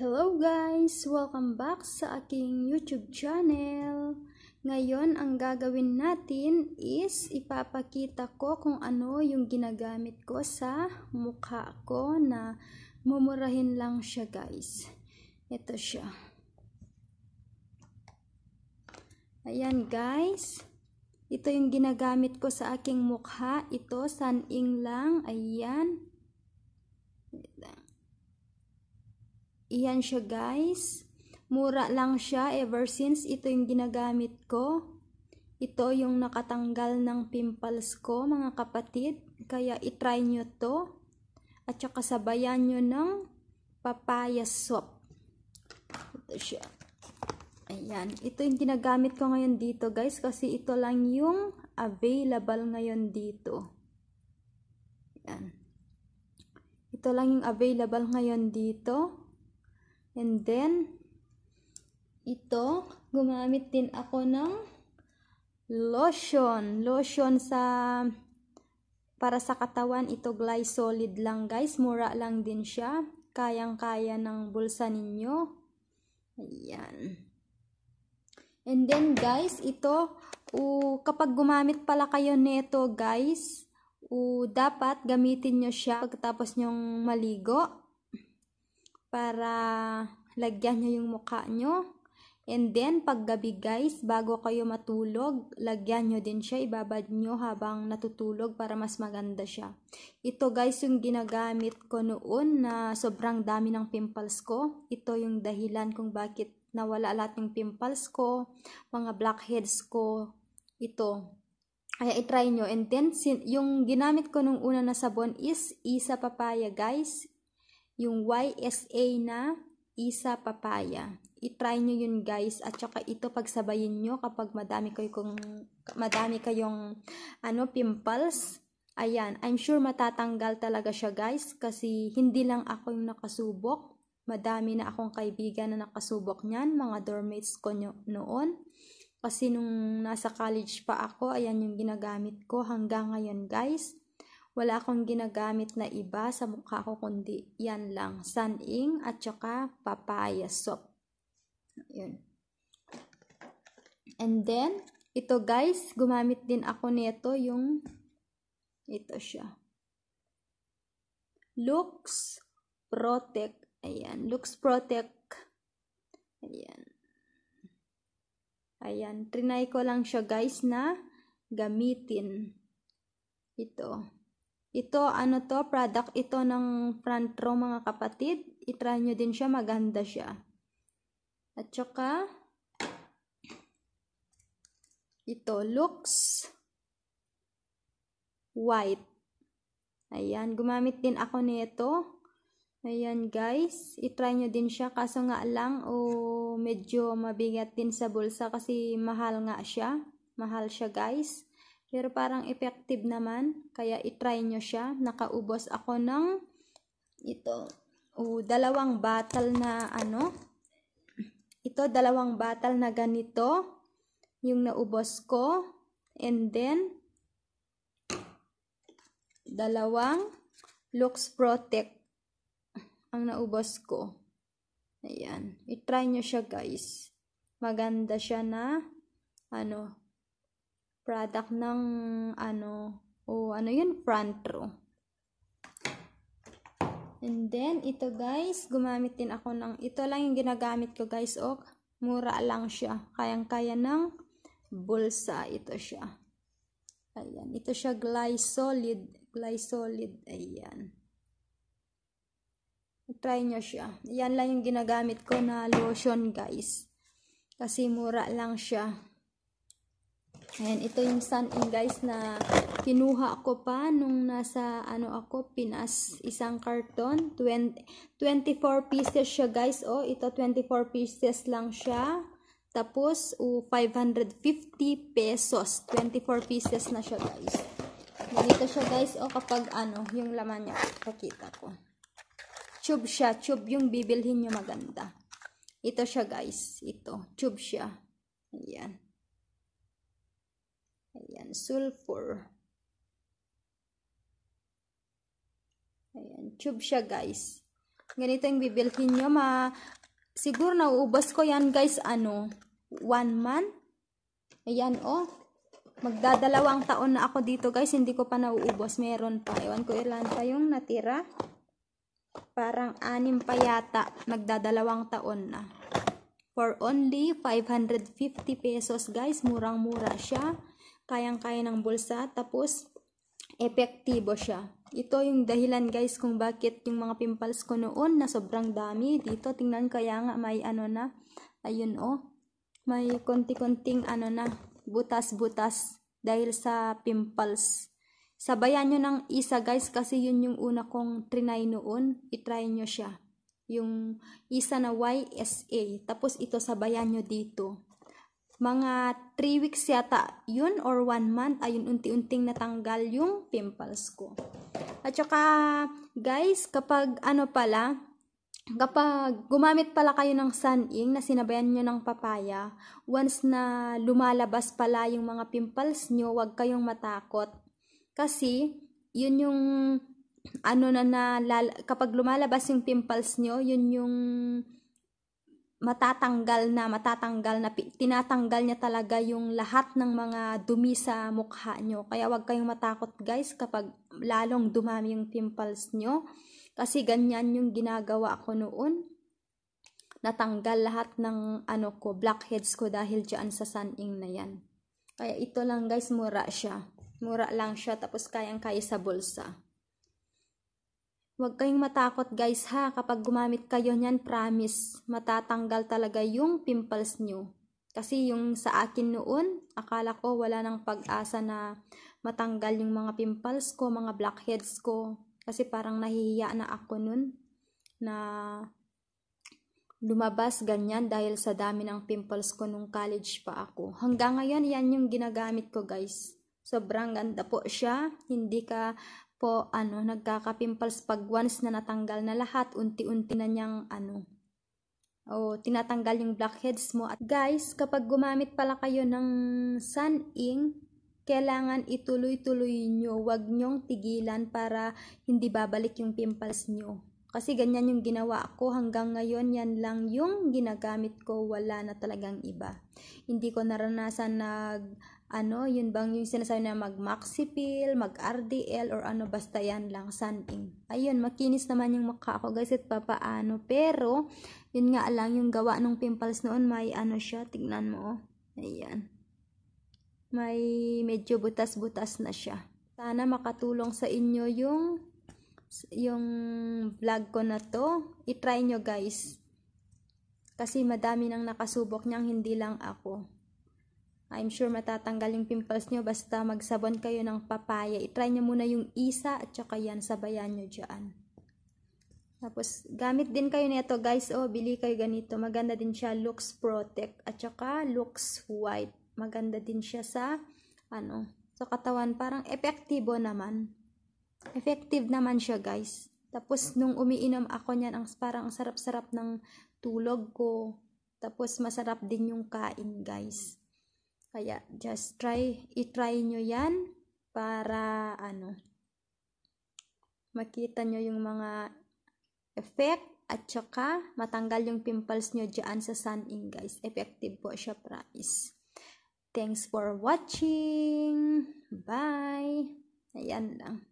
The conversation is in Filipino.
Hello guys! Welcome back sa aking YouTube channel. Ngayon, ang gagawin natin is ipapakita ko kung ano yung ginagamit ko sa mukha ko na mumurahin lang siya guys. Ito siya. Ayan guys. Ito yung ginagamit ko sa aking mukha. Ito, sun lang. Ayan. Ayan. Iyan siya guys. Mura lang siya ever since ito yung ginagamit ko. Ito yung nakatanggal ng pimples ko mga kapatid. Kaya itry nyo to. At saka sabayan nyo ng papaya soap. Ito siya. Ayan. Ito yung ginagamit ko ngayon dito guys. Kasi ito lang yung available ngayon dito. Ayan. Ito lang yung available ngayon dito. And then, ito, gumamit din ako ng lotion. Lotion sa, para sa katawan, ito glysolid lang guys. Mura lang din siya. Kayang-kaya ng bulsa ninyo. Ayan. And then guys, ito, uh, kapag gumamit pala kayo nito guys, uh, dapat gamitin nyo siya pagkatapos nyong maligo para lagyan nyo yung mukha nyo. And then, paggabi guys, bago kayo matulog, lagyan nyo din siya, ibabad nyo habang natutulog para mas maganda siya. Ito guys, yung ginagamit ko noon na sobrang dami ng pimples ko. Ito yung dahilan kung bakit nawala lahat ng pimples ko, mga blackheads ko, ito. Kaya itry nyo. And then, yung ginamit ko nung una na sabon is isa papaya guys yung YSA na isa papaya. I-try nyo yun guys at saka ito pagsabayin nyo kapag madami kayo kung madami kayong ano pimples. Ayan, I'm sure matatanggal talaga siya guys kasi hindi lang ako yung nakasubok. Madami na akong kaibigan na nakasubok niyan, mga dormmates ko nyo, noon. Kasi nung nasa college pa ako, ayan yung ginagamit ko hanggang ngayon guys. Wala akong ginagamit na iba sa mukha ko kundi yan lang. Saning at saka papaya soap. Yun. And then, ito guys, gumamit din ako nito yung ito siya. Lux Protect. Ayan, Lux Protect. Ayan. Ayan, trinay ko lang siya guys na gamitin. Ito. Ito, ano to, product ito ng front row mga kapatid. Itry nyo din siya, maganda siya. At saka, ito, looks white. Ayan, gumamit din ako nito. Ayan guys, itry nyo din siya kaso nga lang o oh, medyo mabigat din sa bulsa kasi mahal nga siya. Mahal siya guys. Pero parang effective naman. Kaya itry nyo siya. Nakaubos ako ng ito. Uh, dalawang bottle na ano. Ito, dalawang bottle na ganito. Yung naubos ko. And then, dalawang Lux Protect ang naubos ko. Ayan. I-try nyo siya, guys. Maganda siya na ano, product ng ano o ano yun front row and then ito guys gumamit din ako ng ito lang yung ginagamit ko guys ok oh. mura lang siya kayang kaya ng bulsa ito siya ayan ito siya glysolid glysolid ayan try nyo siya yan lang yung ginagamit ko na lotion guys kasi mura lang siya Ayan, ito yung sun-in guys na kinuha ko pa nung nasa ano ako, Pinas, isang karton. 20, 24 pieces siya guys. Oh, ito 24 pieces lang siya. Tapos, uh, 550 pesos. 24 pieces na siya guys. Ganito siya guys. Oh, kapag ano, yung laman niya. Pakita ko. Tube siya. Tube yung bibilhin niyo maganda. Ito siya guys. Ito. Tube siya. Ayan. Ayan, sulfur. Ayan, tube siya guys. Ganito yung bibilhin nyo ma. Siguro nauubos ko yan guys, ano, one month. Ayan, oh. Magdadalawang taon na ako dito guys. Hindi ko pa nauubos. Meron pa. Ewan ko ilan pa yung natira. Parang anim pa yata. Magdadalawang taon na. For only 550 pesos guys. Murang-mura siya kayang-kaya ng bulsa, tapos epektibo siya. Ito yung dahilan guys kung bakit yung mga pimples ko noon na sobrang dami. Dito, tingnan kaya nga may ano na, ayun oh, may konti-konting ano na, butas-butas dahil sa pimples. Sabayan nyo ng isa guys kasi yun yung una kong trinay noon. Itry nyo siya. Yung isa na YSA. Tapos ito sabayan nyo dito mga 3 weeks yata yun or 1 month, ayun unti-unting natanggal yung pimples ko. At saka, guys, kapag ano pala, kapag gumamit pala kayo ng sun ink na sinabayan nyo ng papaya, once na lumalabas pala yung mga pimples nyo, huwag kayong matakot. Kasi, yun yung ano na na kapag lumalabas yung pimples nyo, yun yung matatanggal na, matatanggal na, tinatanggal niya talaga yung lahat ng mga dumi sa mukha nyo. Kaya wag kayong matakot guys kapag lalong dumami yung pimples nyo. Kasi ganyan yung ginagawa ko noon. Natanggal lahat ng ano ko, blackheads ko dahil dyan sa suning na yan. Kaya ito lang guys, mura siya. Mura lang siya tapos kayang-kaya sa bulsa. Huwag kayong matakot guys ha, kapag gumamit kayo niyan, promise, matatanggal talaga yung pimples nyo. Kasi yung sa akin noon, akala ko wala nang pag-asa na matanggal yung mga pimples ko, mga blackheads ko. Kasi parang nahihiya na ako noon na lumabas ganyan dahil sa dami ng pimples ko nung college pa ako. Hanggang ngayon, yan yung ginagamit ko guys. Sobrang ganda po siya. Hindi ka po ano nagkakapimples pag once na natanggal na lahat unti-unti na niyang ano o tinatanggal yung blackheads mo at guys kapag gumamit pala kayo ng sun ink kailangan ituloy-tuloy nyo wag nyong tigilan para hindi babalik yung pimples nyo kasi ganyan yung ginawa ko hanggang ngayon yan lang yung ginagamit ko wala na talagang iba hindi ko naranasan nag ano, yun bang yung sinasabi na mag-maxipil, mag-RDL, or ano, basta yan lang, suning. Ayun, makinis naman yung mukha ko, guys, at papaano. Pero, yun nga lang, yung gawa ng pimples noon, may ano siya, tignan mo, oh. Ayan. May medyo butas-butas na siya. Sana makatulong sa inyo yung yung vlog ko na to. I-try nyo, guys. Kasi madami nang nakasubok niyang, hindi lang ako. I'm sure matatanggal yung pimples nyo basta magsabon kayo ng papaya. I-try nyo muna yung isa at saka yan, sabayan nyo dyan. Tapos, gamit din kayo nito guys. Oh, bili kayo ganito. Maganda din siya. Looks Protect at saka looks white. Maganda din siya sa, ano, sa katawan. Parang epektibo naman. Effective naman siya guys. Tapos, nung umiinom ako niyan, ang, parang ang sarap-sarap ng tulog ko. Tapos, masarap din yung kain guys. Kaya just try, i-try nyo yan para ano, makita nyo yung mga effect at saka matanggal yung pimples nyo dyan sa sun in guys. Effective po siya price. Thanks for watching. Bye. Ayan lang.